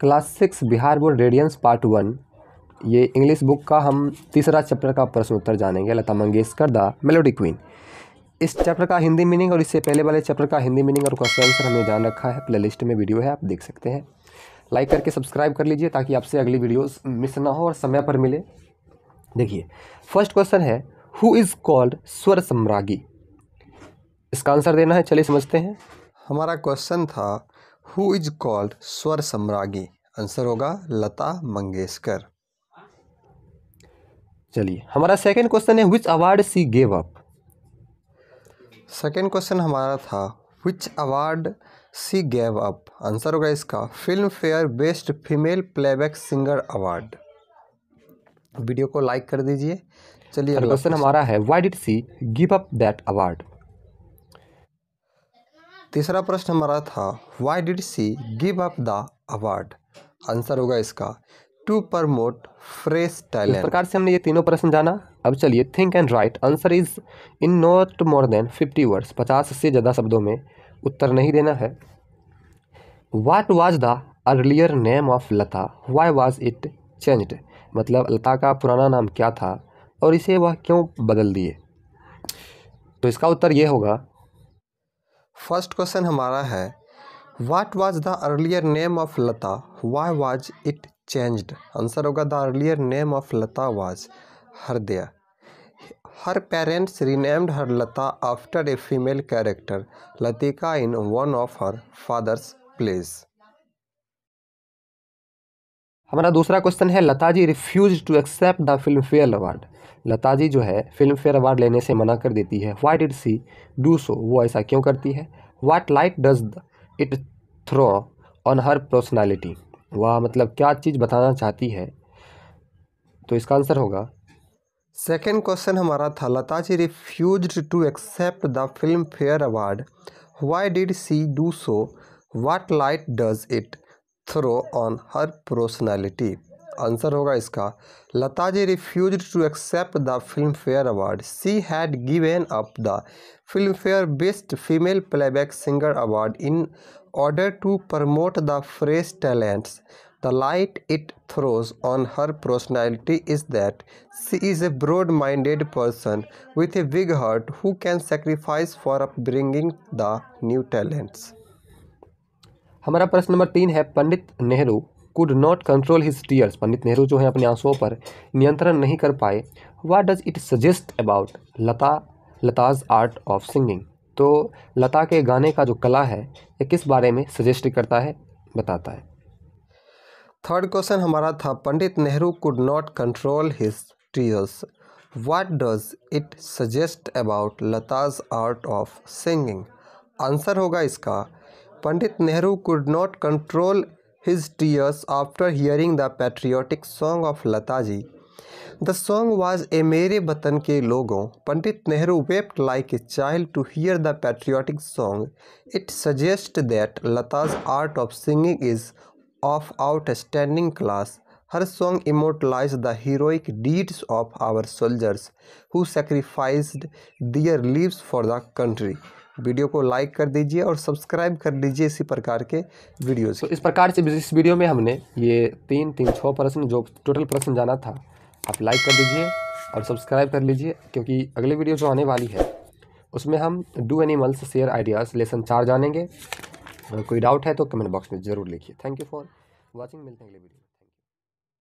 Class six Bihar board Radiance part one ये English book का हम तीसरा चैप्टर का प्रश्न उत्तर जानेंगे Lata Mangeshkar the melody queen इस चैप्टर का हिंदी मीनिंग और इससे पहले वाले चैप्टर का हिंदी मीनिंग और क्वेश्चन आंसर हमने जान रखा है प्ले लिस्ट में वीडियो है आप देख सकते हैं लाइक करके सब्सक्राइब कर लीजिए ताकि आपसे अगली वीडियोज मिस ना हो और समय पर मिले देखिए फर्स्ट क्वेश्चन है who is called Swar Samragyi इसका आंसर देना है चलिए समझते हैं हमारा क्वेश्चन था who is called Swar सम्रागी answer होगा लता मंगेशकर चलिए हमारा सेकंड क्वेश्चन है which award she gave up second question हमारा था which award she gave up answer होगा इसका Filmfare best female playback singer award video को लाइक कर दीजिए चलिए क्वेश्चन हमारा है why did she give up that award तीसरा प्रश्न हमारा था why did she give up the award answer होगा इसका टू प्रमोट फ्रेश टैलेंट इस प्रकार से हमने ये तीनों प्रश्न जाना अब चलिए think and write answer is in not more than fifty words पचास से ज़्यादा शब्दों में उत्तर नहीं देना है what was the earlier name of Lata why was it changed मतलब लता का पुराना नाम क्या था और इसे वह क्यों बदल दिए तो इसका उत्तर ये होगा फर्स्ट क्वेश्चन हमारा है what was the earlier name of Lata why was it changed answer होगा the earlier name of Lata was Hardaya her parents renamed her Lata after a female character Latika in one of her father's plays हमारा दूसरा question है Lata ji refuse to accept the Filmfare award Lata ji जो है film Filmfare award लेने से मना कर देती है why did she do so वो ऐसा क्यों करती है what light does it throw on her personality वह मतलब क्या चीज़ बताना चाहती है तो इसका आंसर होगा सेकेंड क्वेश्चन हमारा था Lata ji refuse to accept the Filmfare award why did she do so what light does it throw on her personality answer होगा इसका Lata ji refuse to accept the Filmfare award she had given up the Filmfare best female playback singer award in order to promote the fresh talents the light it throws on her personality is that she is a broad minded person with a big heart who can sacrifice for upbringing the new talents हमारा प्रश्न number तीन है Pandit Nehru could not control his tears Pandit Nehru जो है अपने आंसुओं पर नियंत्रण नहीं कर पाए what does it suggest about Lata Lata's art of singing तो लता के गाने का जो कला है ये किस बारे में सजेस्ट करता है बताता है थर्ड क्वेश्चन हमारा था Pandit Nehru could not control his tears what does it suggest about Lata's art of singing answer होगा इसका Pandit Nehru could not control his tears after hearing the patriotic song of Lataji. The song was a Mere Batan Ke Logo. Pandit Nehru wept like a child to hear the patriotic song. It suggests that Lata's art of singing is of outstanding class. Her song immortalized the heroic deeds of our soldiers who sacrificed their lives for the country. Video को like कर दीजिए और subscribe कर लीजिए इसी प्रकार के video तो इस प्रकार से इस वीडियो में हमने ये तीन तीन छः प्रश्न जो टोटल प्रश्न जाना था आप लाइक कर दीजिए और सब्सक्राइब कर लीजिए क्योंकि अगली वीडियो जो आने वाली है उसमें हम do animals share ideas lesson चार जानेंगे अगर कोई डाउट है तो कमेंट बॉक्स में ज़रूर लिखिए थैंक यू फॉर वॉचिंग मिलते हैं अगले वीडियो